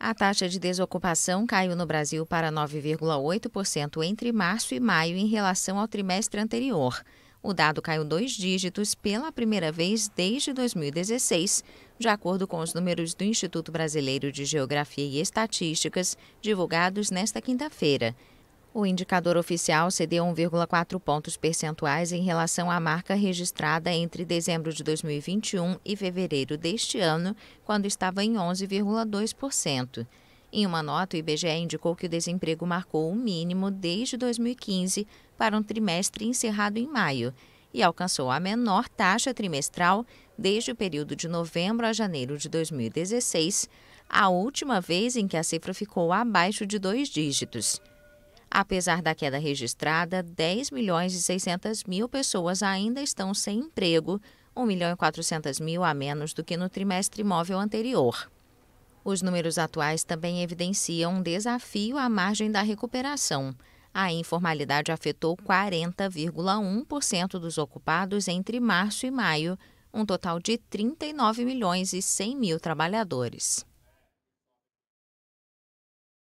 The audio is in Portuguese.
A taxa de desocupação caiu no Brasil para 9,8% entre março e maio em relação ao trimestre anterior. O dado caiu dois dígitos pela primeira vez desde 2016, de acordo com os números do Instituto Brasileiro de Geografia e Estatísticas, divulgados nesta quinta-feira. O indicador oficial cedeu 1,4 pontos percentuais em relação à marca registrada entre dezembro de 2021 e fevereiro deste ano, quando estava em 11,2%. Em uma nota, o IBGE indicou que o desemprego marcou o mínimo desde 2015 para um trimestre encerrado em maio e alcançou a menor taxa trimestral desde o período de novembro a janeiro de 2016, a última vez em que a cifra ficou abaixo de dois dígitos. Apesar da queda registrada, 10 milhões e 600 mil pessoas ainda estão sem emprego, 1 milhão e 400 mil a menos do que no trimestre móvel anterior. Os números atuais também evidenciam um desafio à margem da recuperação. A informalidade afetou 40,1% dos ocupados entre março e maio, um total de 39 milhões e 100 mil trabalhadores.